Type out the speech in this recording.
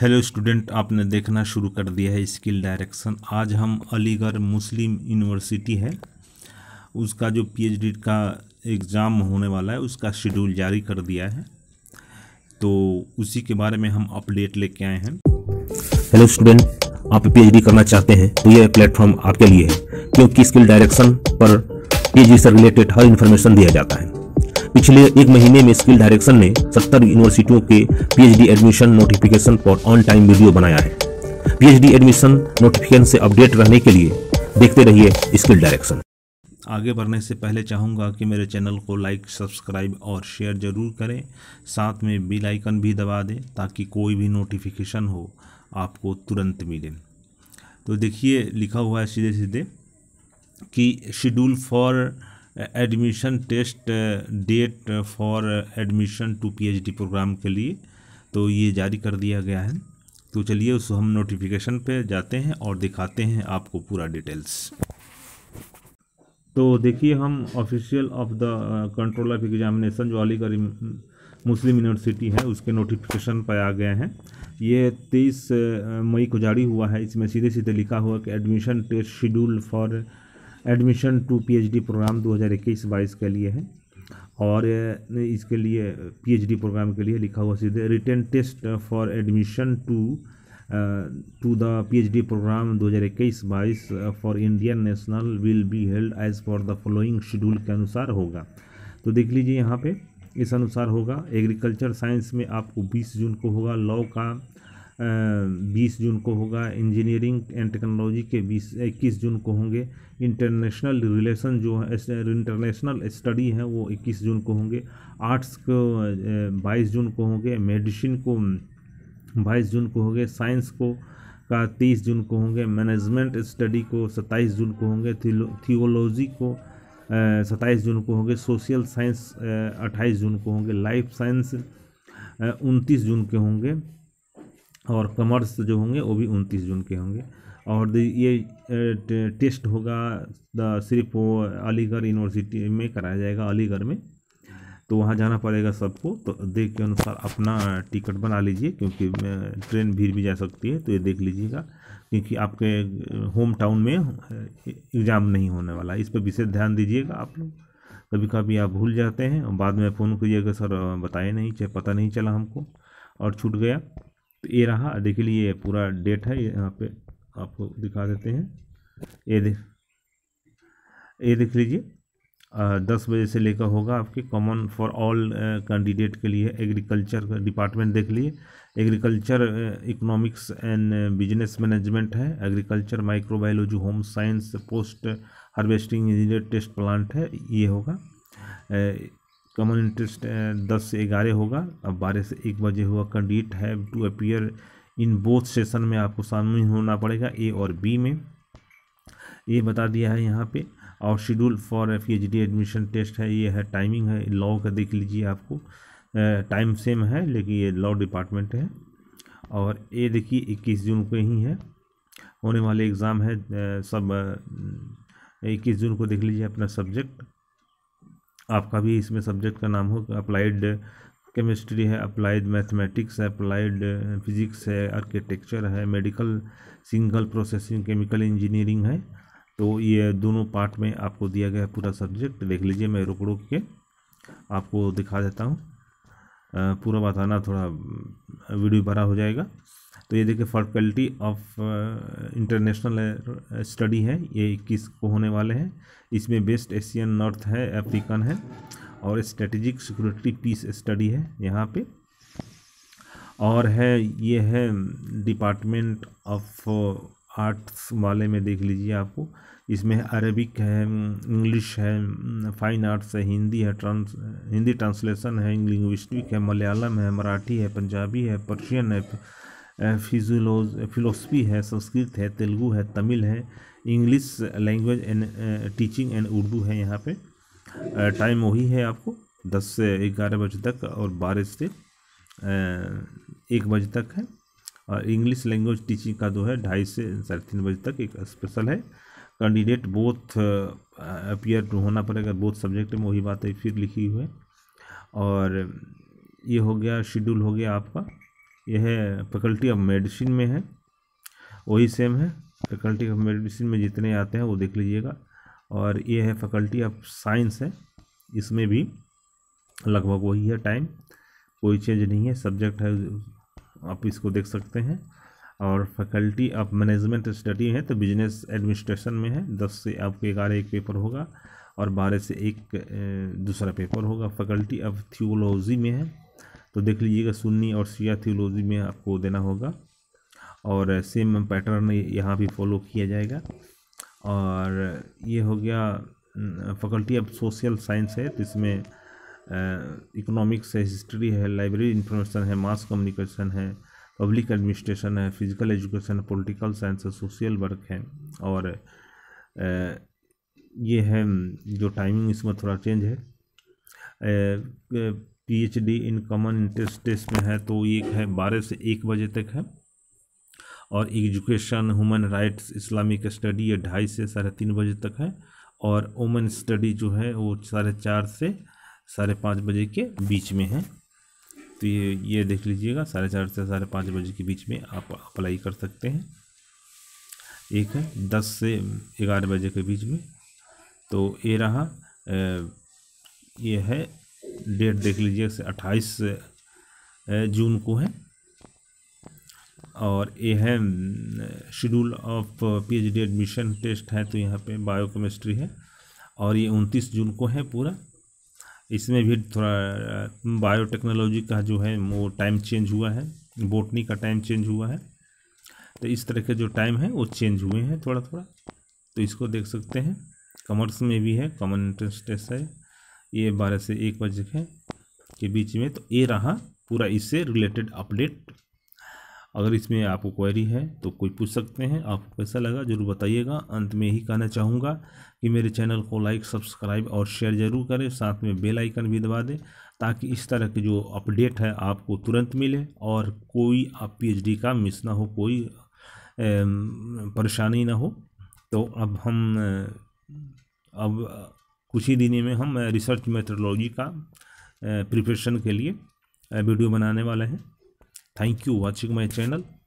hello student आपने देखना शुरू कर दिया है स्किल डायरेक्शन आज हम अलीगढ़ मुस्लिम यूनिवर्सिटी है उसका जो पीएचडी का एग्ज़ाम होने वाला है उसका शेड्यूल जारी कर दिया है तो उसी के बारे में हम अपडेट लेके आए हैं हेलो स्टूडेंट आप पीएचडी करना चाहते हैं तो यह प्लेटफॉर्म आपके लिए है क्योंकि स्किल डायरेक्शन पर पी से रिलेटेड हर इन्फॉर्मेशन दिया जाता है पिछले एक महीने में स्किल डायरेक्शन ने 70 यूनिवर्सिटियों के पीएचडी एडमिशन नोटिफिकेशन पर ऑन टाइम वीडियो बनाया है पीएचडी एडमिशन नोटिफिकेशन से अपडेट रहने के लिए देखते रहिए स्किल डायरेक्शन आगे बढ़ने से पहले चाहूँगा कि मेरे चैनल को लाइक सब्सक्राइब और शेयर ज़रूर करें साथ में बेल आइकन भी दबा दें ताकि कोई भी नोटिफिकेशन हो आपको तुरंत मिले तो देखिए लिखा हुआ है सीधे सीधे कि schedule for admission test date for admission to PhD program के लिए तो ये जारी कर दिया गया है तो चलिए उस हम नोटिफिकेशन पे जाते हैं और दिखाते हैं आपको पूरा डिटेल्स तो देखिए हम official of the control of examination जो अलीगढ़ मुस्लिम यूनिवर्सिटी है उसके नोटिफिकेशन पर आ गए हैं ये तेईस मई को जारी हुआ है इसमें सीधे सीधे लिखा हुआ कि admission test schedule for admission to PhD program 2021-22 के लिए है और इसके लिए पीएचडी प्रोग्राम के लिए लिखा हुआ सीधे return test for admission to to the PhD program 2021-22 for Indian national will be held as for the following schedule के अनुसार होगा तो देख लीजिए यहाँ पे इस अनुसार होगा एग्रीकल्चर साइंस में आपको 20 जून को होगा लॉ का बीस जून को होगा इंजीनियरिंग एंड टेक्नोलॉजी के बीस इक्कीस जून को होंगे इंटरनेशनल रिलेशन जो है इंटरनेशनल स्टडी है वो इक्कीस जून को होंगे आर्ट्स को बाईस जून को होंगे मेडिसिन को बाईस जून को होंगे साइंस को का तेईस जून को होंगे मैनेजमेंट स्टडी को सत्ताईस जून को होंगे थियोलॉजी को सत्ताईस जून को होंगे सोशल साइंस अट्ठाईस जून को होंगे लाइफ साइंस उनतीस जून के होंगे और कमर्स जो होंगे वो भी उनतीस जून के होंगे और ये टेस्ट होगा सिर्फ वो अलीगढ़ यूनिवर्सिटी में कराया जाएगा अलीगढ़ में तो वहाँ जाना पड़ेगा सबको तो देख के अनुसार अपना टिकट बना लीजिए क्योंकि ट्रेन भीड़ भी जा सकती है तो ये देख लीजिएगा क्योंकि आपके होम टाउन में एग्ज़ाम नहीं होने वाला इस पर विशेष ध्यान दीजिएगा आप लोग कभी कभी आप भूल जाते हैं बाद में फ़ोन करिएगा सर बताए नहीं चाहे पता नहीं चला हमको और छूट गया ये रहा देखिए लिए पूरा डेट है यहाँ पे आपको दिखा देते हैं ये देख ये देख लीजिए दस बजे से लेकर होगा आपके कॉमन फॉर ऑल कैंडिडेट के लिए एग्रीकल्चर डिपार्टमेंट देख लिए agriculture economics and business management है agriculture microbiology home science post harvesting engineer test plant है ये होगा कॉमन इंटरेस्ट eh, दस से ग्यारह होगा अब बारह से एक बजे हुआ candidate have to appear in both session में आपको शामिल होना पड़ेगा ए और बी में ये बता दिया है यहाँ पे और schedule for P H D admission test है ये है टाइमिंग है लॉ का देख लीजिए आपको टाइम eh, सेम है लेकिन ये लॉ डिपार्टमेंट है और ये देखिए इक्कीस जून को ही है होने वाले एग्ज़ाम है eh, सब इक्कीस जून को देख लीजिए अपना सब्जेक्ट आपका भी इसमें सब्जेक्ट का नाम हो अप्लाइड केमिस्ट्री है अप्लाइड मैथमेटिक्स है अप्लाइड फिजिक्स है आर्किटेक्चर है medical single processing chemical engineering है तो ये दोनों पार्ट में आपको दिया गया पूरा सब्जेक्ट देख लीजिए मैं रुक रुक के आपको दिखा देता हूँ पूरा बताना थोड़ा वीडियो भरा हो जाएगा तो ये देखिए फैकल्टी ऑफ इंटरनेशनल स्टडी है ये इक्कीस को होने वाले हैं इसमें बेस्ट एशियन नॉर्थ है अफ्रीकन है और स्ट्रेटेजिक सिक्योरिटी पीस स्टडी है यहाँ पे और है ये है डिपार्टमेंट ऑफ आर्ट्स वाले में देख लीजिए आपको इसमें अरबिक है इंग्लिश है फाइन आर्ट्स है हिंदी है ट्रांस हिंदी ट्रांसलेशन है लिंग्विस्टिक है मलयालम है मराठी है पंजाबी है पर्शियन है फिजोलोज फिलोसफी है संस्कृत है तेलुगु है तमिल है English language and teaching and Urdu है यहाँ पे टाइम वही है आपको दस से ग्यारह बजे तक और बारह से एक बजे तक है और इंग्लिश लैंग्वेज टीचिंग का जो है ढाई से साढ़े तीन बजे तक एक स्पेशल है कैंडिडेट बोथ अपियर होना पड़ेगा बोथ सब्जेक्ट में वही बात है फिर लिखी हुई है और ये हो गया शेड्यूल हो गया आपका यह फैकल्टी ऑफ मेडिसिन में है वही सेम है फैकल्टी ऑफ मेडिसिन में जितने आते हैं वो देख लीजिएगा और ये है फैकल्टी ऑफ साइंस है इसमें भी लगभग वही है टाइम कोई चेंज नहीं है सब्जेक्ट है आप इसको देख सकते हैं और फैकल्टी ऑफ मैनेजमेंट स्टडी है तो बिजनेस एडमिनिस्ट्रेशन में है दस से आपके ग्यारह एक पेपर होगा और बारह से एक दूसरा पेपर होगा फैकल्टी ऑफ थियोलॉजी में है तो देख लीजिएगा सुन्नी और शिया थियोलॉजी में आपको देना होगा और सेम पैटर्न यहाँ भी फॉलो किया जाएगा और ये हो गया फैकल्टी ऑफ सोशल साइंस है तो इसमें इकोनॉमिक्स है हिस्ट्री है लाइब्रेरी इंफॉर्मेशन है मास कम्युनिकेशन है पब्लिक एडमिनिस्ट्रेशन है फिजिकल एजुकेशन है पोलिटिकल साइंस है सोशल वर्क है और ये है जो टाइमिंग इसमें थोड़ा चेंज है PhD in common interest test में है तो एक है बारह से एक बजे तक है और education human rights Islamic study ये ढाई से साढ़े तीन बजे तक है और वोमन स्टडी जो है वो साढ़े चार से साढ़े पाँच बजे के बीच में है तो ये ये देख लीजिएगा साढ़े चार से साढ़े पाँच बजे के बीच में आप अप्लाई कर सकते हैं एक है दस से ग्यारह बजे के बीच में तो ये रहा ए, ये है डेट देख लीजिए अट्ठाईस जून को है और ये है schedule of PhD admission test है तो यहाँ पे बायोकेमिस्ट्री है और ये उनतीस जून को है पूरा इसमें भी थोड़ा बायोटेक्नोलॉजी का जो है वो टाइम चेंज हुआ है बोटनी का टाइम चेंज हुआ है तो इस तरह के जो टाइम है वो चेंज हुए हैं थोड़ा थोड़ा तो इसको देख सकते हैं कॉमर्स में भी है कॉमन इंट्रेंस टेस्ट है ये बारह से एक बजे के, के बीच में तो ये रहा पूरा इससे रिलेटेड अपडेट अगर इसमें आपको क्वेरी है तो कोई पूछ सकते हैं आपको कैसा लगा जरूर बताइएगा अंत में यही कहना चाहूँगा कि मेरे चैनल को लाइक सब्सक्राइब और शेयर जरूर करें साथ में बेल आइकन भी दबा दें ताकि इस तरह के जो अपडेट है आपको तुरंत मिले और कोई आप पीएचडी का मिस ना हो कोई परेशानी ना हो तो अब हम अब कुछ ही दिनों में हम रिसर्च मेथडोलॉजी का प्रिपरेशन के लिए वीडियो बनाने वाले हैं thank you watching my channel